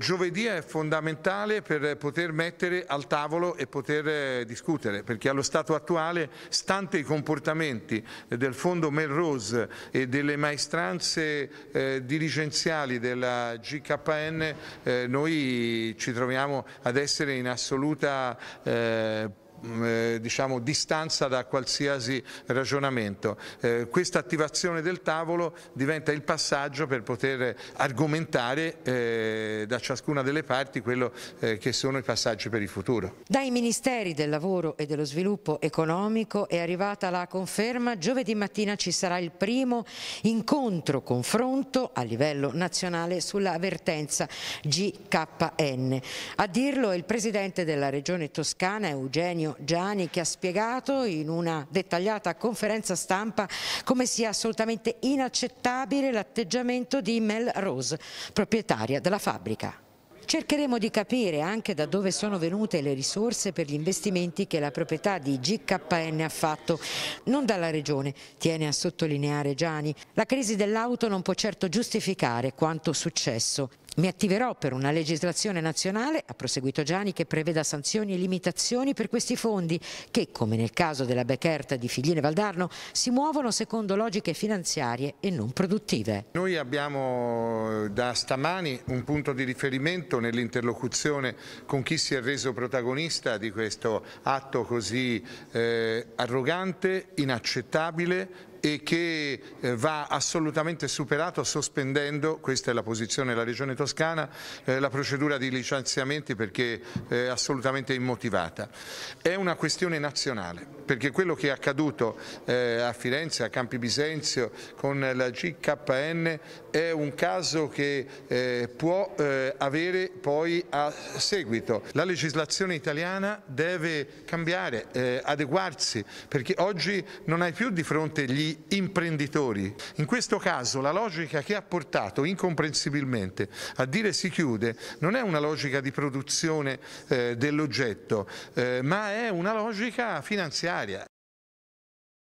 Giovedì è fondamentale per poter mettere al tavolo e poter eh, discutere, perché allo stato attuale, stante i comportamenti del fondo Melrose e delle maestranze eh, dirigenziali della GKN, eh, noi ci troviamo ad essere in assoluta eh, Mm, eh, diciamo, distanza da qualsiasi ragionamento. Eh, questa attivazione del tavolo diventa il passaggio per poter argomentare eh, da ciascuna delle parti quello eh, che sono i passaggi per il futuro. Dai Ministeri del Lavoro e dello Sviluppo Economico è arrivata la conferma. Giovedì mattina ci sarà il primo incontro-confronto a livello nazionale sulla vertenza GKN. A dirlo è il Presidente della Regione Toscana Eugenio Antonio Gianni che ha spiegato in una dettagliata conferenza stampa come sia assolutamente inaccettabile l'atteggiamento di Mel Rose, proprietaria della fabbrica. Cercheremo di capire anche da dove sono venute le risorse per gli investimenti che la proprietà di GKN ha fatto, non dalla Regione, tiene a sottolineare Gianni. La crisi dell'auto non può certo giustificare quanto successo. Mi attiverò per una legislazione nazionale, ha proseguito Gianni, che preveda sanzioni e limitazioni per questi fondi che, come nel caso della Becherta di Figline Valdarno, si muovono secondo logiche finanziarie e non produttive. Noi abbiamo eh, da stamani un punto di riferimento nell'interlocuzione con chi si è reso protagonista di questo atto così eh, arrogante, inaccettabile, e che eh, va assolutamente superato sospendendo, questa è la posizione della Regione Toscana, eh, la procedura di licenziamenti perché è eh, assolutamente immotivata. È una questione nazionale perché quello che è accaduto a Firenze, a Campi Bisenzio con la GKN è un caso che può avere poi a seguito. La legislazione italiana deve cambiare, adeguarsi perché oggi non hai più di fronte gli imprenditori. In questo caso la logica che ha portato incomprensibilmente a dire si chiude non è una logica di produzione eh, dell'oggetto, eh, ma è una logica finanziaria.